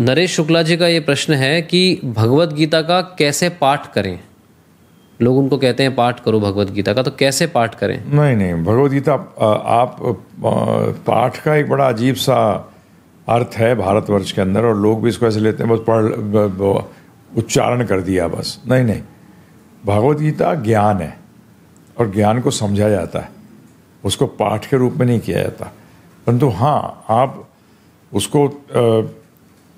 नरेश शुक्ला जी का ये प्रश्न है कि भगवत गीता का कैसे पाठ करें लोग उनको कहते हैं पाठ करो भगवत गीता का तो कैसे पाठ करें नहीं नहीं भगवत गीता आप, पाठ का एक बड़ा अजीब सा अर्थ है भारतवर्ष के अंदर और लोग भी इसको ऐसे लेते हैं बस पढ़ उच्चारण कर दिया बस नहीं नहीं भगवत गीता ज्ञान है और ज्ञान को समझा जाता है उसको पाठ के रूप में नहीं किया जाता परंतु हाँ आप उसको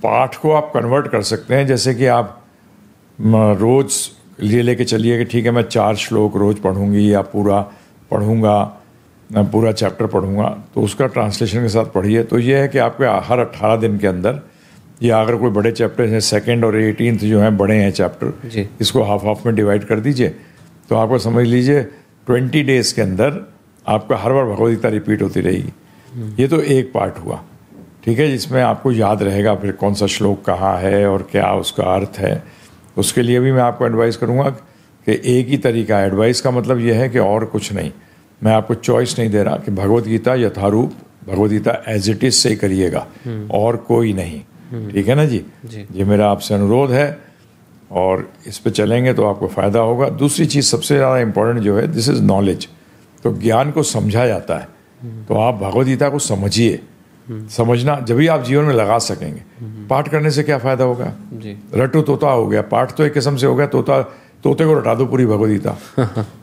पाठ को आप कन्वर्ट कर सकते हैं जैसे कि आप रोज़ ले लेके चलिए कि ठीक है मैं चार श्लोक रोज़ पढ़ूंगी या पूरा पढ़ूंगा पूरा चैप्टर पढ़ूंगा तो उसका ट्रांसलेशन के साथ पढ़िए तो ये है कि आपके हर अट्ठारह दिन के अंदर या अगर कोई बड़े चैप्टर हैं सेकेंड और एटीनथ जो हैं बड़े हैं चैप्टर इसको हाफ हाफ में डिवाइड कर दीजिए तो आपको समझ लीजिए ट्वेंटी डेज के अंदर आपका हर बार भगवदगीता रिपीट होती रहेगी हम्म। ये तो एक पार्ट हुआ ठीक है जिसमें आपको याद रहेगा फिर कौन सा श्लोक कहाँ है और क्या उसका अर्थ है उसके लिए भी मैं आपको एडवाइस करूँगा कि एक ही तरीका है एडवाइस का मतलब यह है कि और कुछ नहीं मैं आपको चॉइस नहीं दे रहा कि Bhagavad Gita Yatharoop Bhagavad Gita as it is से करिएगा हम्म। और कोई नहीं हम्म। ठीक है ना जी ये मेरा आपसे अनुरोध है और इस पर चलेंगे तो आपको फ़ायदा होगा दूसरी चीज़ सबसे ज़्यादा इम्पोर्टेंट जो है दिस इज़ नॉलेज तो ज्ञान को समझा जाता है हम्म। तो आप भगवदगीता को समझिए समझना जब भी आप जीवन में लगा सकेंगे हम्म। पाठ करने से क्या फायदा होगा रटू तोता हो गया पाठ तो एक किस्म से हो गया तोता तोते को रटा दो पूरी भगवदगीता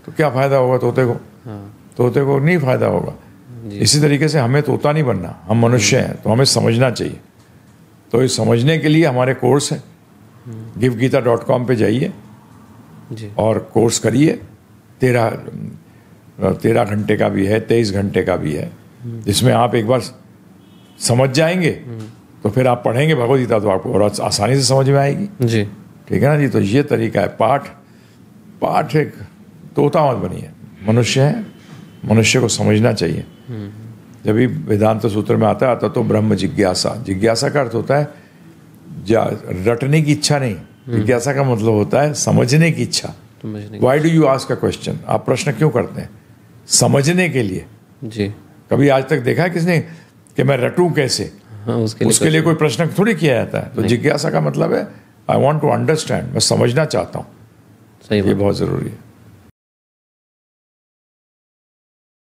तो क्या फायदा होगा तोते को हाँ। तोते को नहीं फायदा होगा इसी तरीके से हमें तोता नहीं बनना हम मनुष्य हम्म। हैं तो हमें समझना चाहिए तो ये समझने के लिए हमारे कोर्स है गिव गीता डॉट कॉम पर जाइए और कोर्स करिए तेरह तेरह घंटे का भी है तेईस घंटे का भी है जिसमें हम्म। आप एक बार समझ जाएंगे तो फिर आप पढ़ेंगे भगवदगीता तो आपको और आसानी से समझ में आएगी जी ठीक है ना जी तो ये तरीका है पाठ पाठ एक तोता मत बनी है मनुष्य है मनुष्य को समझना चाहिए जब भी वेदांत सूत्र में आता आता तो ब्रह्म जिज्ञासा जिज्ञासा का अर्थ होता है रटने की इच्छा नहीं हम्म। जिज्ञासा का मतलब होता है समझने की इच्छा वाई डू यू आस्क का क्वेश्चन आप प्रश्न क्यों करते हैं समझने के लिए जी कभी आज तक देखा है किसने कि मैं रटूं कैसे हाँ, उसके, लिए, उसके लिए कोई प्रश्न थोड़ी किया जाता है तो जिज्ञासा का मतलब है आई वॉन्ट टू अंडरस्टैंड मैं समझना चाहता हूँ ये बहुत ज़रूरी है